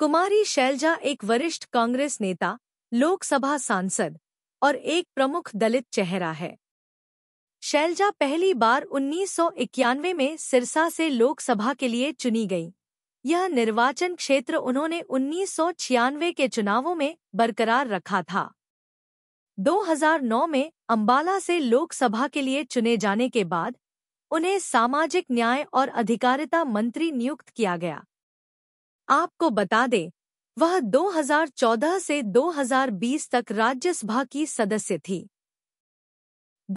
कुमारी शैलजा एक वरिष्ठ कांग्रेस नेता लोकसभा सांसद और एक प्रमुख दलित चेहरा है शैलजा पहली बार उन्नीस में सिरसा से लोकसभा के लिए चुनी गई यह निर्वाचन क्षेत्र उन्होंने उन्नीस के चुनावों में बरकरार रखा था 2009 में अंबाला से लोकसभा के लिए चुने जाने के बाद उन्हें सामाजिक न्याय और अधिकारिता मंत्री नियुक्त किया गया आपको बता दें वह 2014 से 2020 तक राज्यसभा की सदस्य थी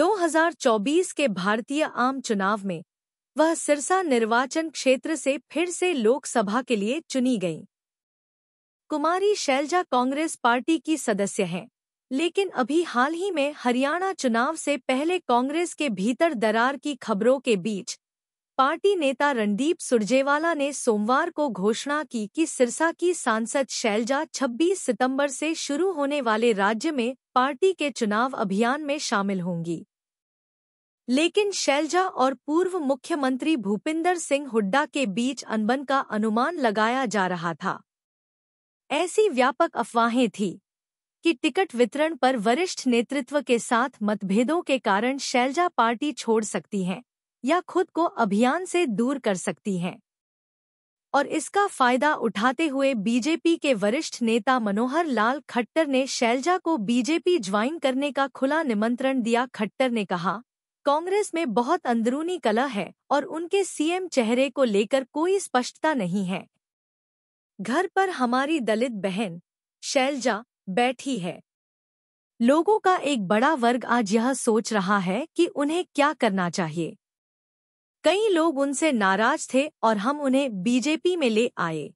2024 के भारतीय आम चुनाव में वह सिरसा निर्वाचन क्षेत्र से फिर से लोकसभा के लिए चुनी गईं। कुमारी शैलजा कांग्रेस पार्टी की सदस्य हैं लेकिन अभी हाल ही में हरियाणा चुनाव से पहले कांग्रेस के भीतर दरार की खबरों के बीच पार्टी नेता रणदीप सुरजेवाला ने सोमवार को घोषणा की कि सिरसा की सांसद शैलजा 26 सितंबर से शुरू होने वाले राज्य में पार्टी के चुनाव अभियान में शामिल होंगी लेकिन शैलजा और पूर्व मुख्यमंत्री भूपिंदर सिंह हुड्डा के बीच अनबन का अनुमान लगाया जा रहा था ऐसी व्यापक अफवाहें थी कि टिकट वितरण पर वरिष्ठ नेतृत्व के साथ मतभेदों के कारण शैलजा पार्टी छोड़ सकती हैं या खुद को अभियान से दूर कर सकती हैं और इसका फायदा उठाते हुए बीजेपी के वरिष्ठ नेता मनोहर लाल खट्टर ने शैलजा को बीजेपी ज्वाइन करने का खुला निमंत्रण दिया खट्टर ने कहा कांग्रेस में बहुत अंदरूनी कला है और उनके सीएम चेहरे को लेकर कोई स्पष्टता नहीं है घर पर हमारी दलित बहन शैलजा बैठी है लोगों का एक बड़ा वर्ग आज यह सोच रहा है कि उन्हें क्या करना चाहिए कई लोग उनसे नाराज थे और हम उन्हें बीजेपी में ले आए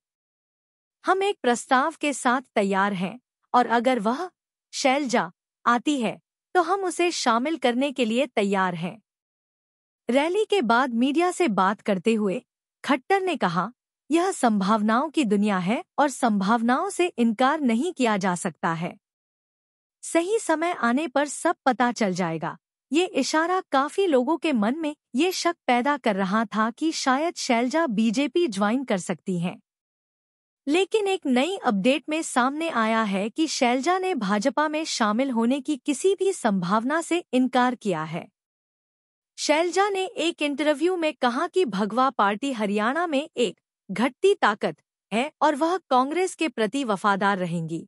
हम एक प्रस्ताव के साथ तैयार हैं और अगर वह शैलजा आती है तो हम उसे शामिल करने के लिए तैयार हैं रैली के बाद मीडिया से बात करते हुए खट्टर ने कहा यह संभावनाओं की दुनिया है और संभावनाओं से इनकार नहीं किया जा सकता है सही समय आने पर सब पता चल जाएगा ये इशारा काफी लोगों के मन में ये शक पैदा कर रहा था कि शायद शैलजा बीजेपी ज्वाइन कर सकती हैं लेकिन एक नई अपडेट में सामने आया है कि शैलजा ने भाजपा में शामिल होने की किसी भी संभावना से इनकार किया है शैलजा ने एक इंटरव्यू में कहा कि भगवा पार्टी हरियाणा में एक घटती ताकत है और वह कांग्रेस के प्रति वफादार रहेंगी